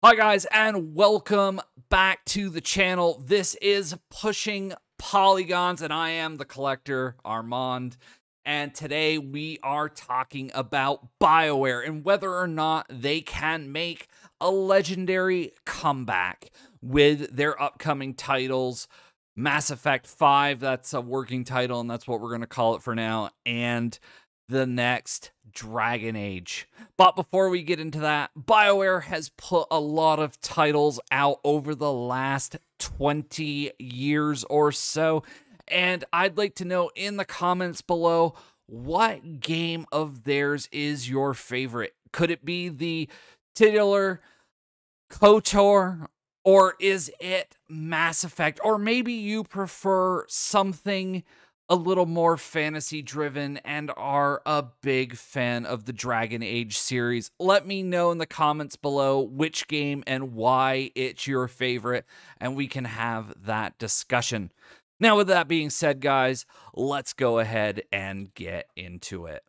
Hi guys and welcome back to the channel. This is Pushing Polygons and I am the collector Armand and today we are talking about BioWare and whether or not they can make a legendary comeback with their upcoming titles Mass Effect 5 that's a working title and that's what we're going to call it for now and the next Dragon Age. But before we get into that, BioWare has put a lot of titles out over the last 20 years or so. And I'd like to know in the comments below what game of theirs is your favorite? Could it be the titular KOTOR or is it Mass Effect? Or maybe you prefer something a little more fantasy driven and are a big fan of the Dragon Age series, let me know in the comments below which game and why it's your favorite, and we can have that discussion. Now, with that being said, guys, let's go ahead and get into it.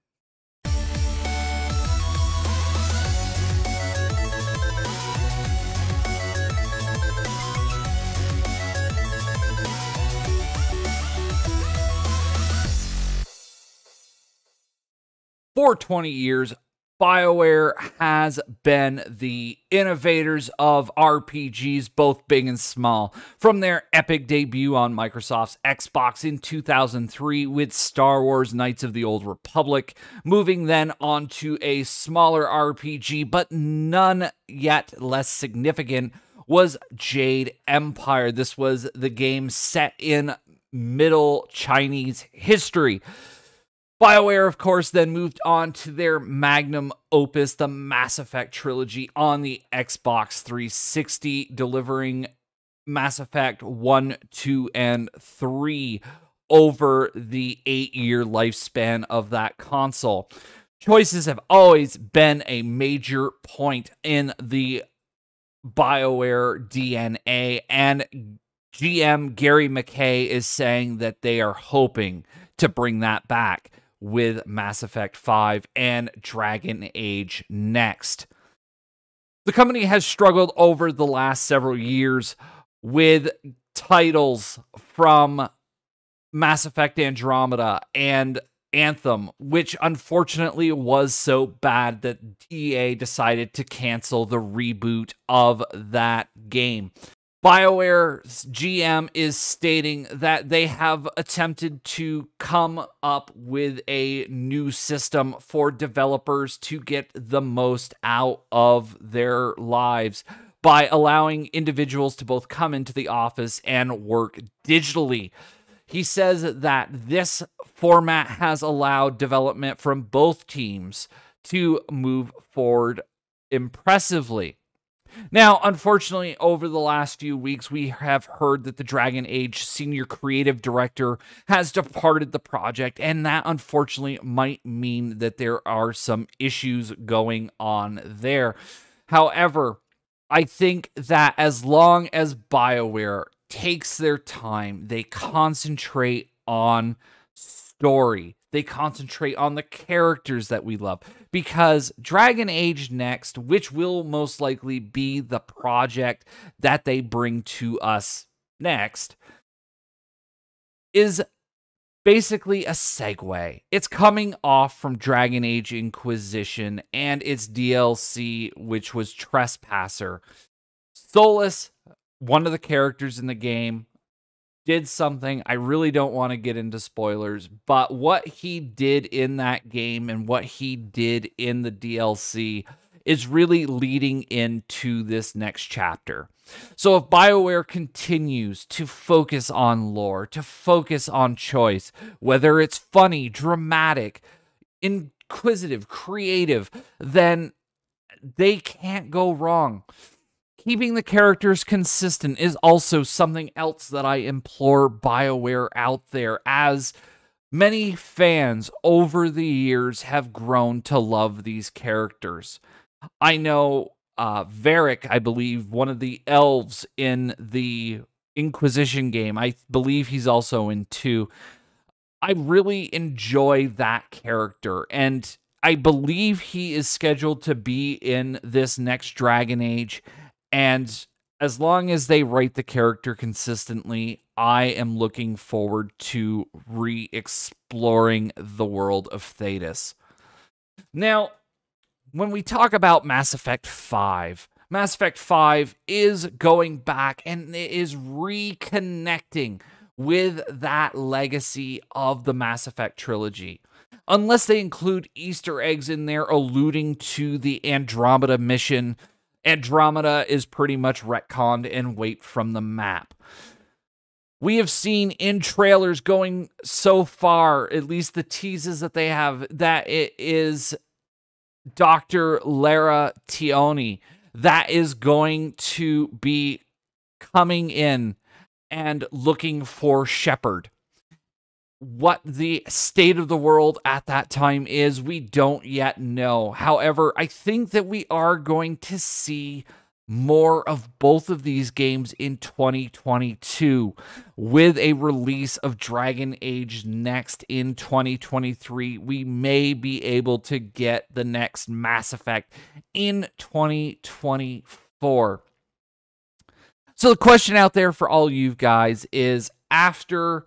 for 20 years, BioWare has been the innovators of RPGs, both big and small. From their epic debut on Microsoft's Xbox in 2003 with Star Wars Knights of the Old Republic, moving then on to a smaller RPG, but none yet less significant, was Jade Empire. This was the game set in Middle Chinese history. BioWare, of course, then moved on to their magnum opus, the Mass Effect trilogy, on the Xbox 360, delivering Mass Effect 1, 2, and 3 over the eight year lifespan of that console. Choices have always been a major point in the BioWare DNA, and GM Gary McKay is saying that they are hoping to bring that back with Mass Effect 5 and Dragon Age Next. The company has struggled over the last several years with titles from Mass Effect Andromeda and Anthem, which unfortunately was so bad that EA decided to cancel the reboot of that game. BioWare's GM is stating that they have attempted to come up with a new system for developers to get the most out of their lives by allowing individuals to both come into the office and work digitally. He says that this format has allowed development from both teams to move forward impressively. Now, unfortunately, over the last few weeks, we have heard that the Dragon Age senior creative director has departed the project, and that unfortunately might mean that there are some issues going on there. However, I think that as long as BioWare takes their time, they concentrate on story they concentrate on the characters that we love. Because Dragon Age Next, which will most likely be the project that they bring to us next, is basically a segue. It's coming off from Dragon Age Inquisition and its DLC, which was Trespasser. Solus, one of the characters in the game, did something. I really don't want to get into spoilers, but what he did in that game and what he did in the DLC is really leading into this next chapter. So if BioWare continues to focus on lore, to focus on choice, whether it's funny, dramatic, inquisitive, creative, then they can't go wrong keeping the characters consistent is also something else that I implore BioWare out there, as many fans over the years have grown to love these characters. I know uh, Varric, I believe, one of the elves in the Inquisition game. I believe he's also in two. I really enjoy that character, and I believe he is scheduled to be in this next Dragon Age and as long as they write the character consistently, I am looking forward to re exploring the world of Thetis. Now, when we talk about Mass Effect 5, Mass Effect 5 is going back and it is reconnecting with that legacy of the Mass Effect trilogy. Unless they include Easter eggs in there alluding to the Andromeda mission Andromeda is pretty much retconned and wiped from the map. We have seen in trailers going so far, at least the teases that they have, that it is Dr. Lara Tioni that is going to be coming in and looking for Shepard what the state of the world at that time is, we don't yet know. However, I think that we are going to see more of both of these games in 2022 with a release of Dragon Age Next in 2023. We may be able to get the next Mass Effect in 2024. So the question out there for all you guys is after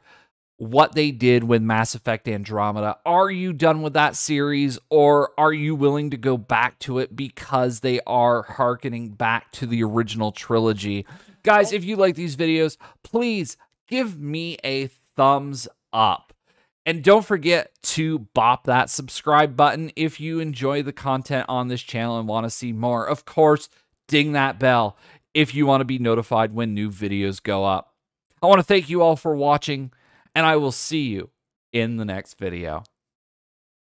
what they did with Mass Effect Andromeda. Are you done with that series or are you willing to go back to it because they are harkening back to the original trilogy? Guys, if you like these videos, please give me a thumbs up. And don't forget to bop that subscribe button if you enjoy the content on this channel and want to see more. Of course, ding that bell if you want to be notified when new videos go up. I want to thank you all for watching and I will see you in the next video.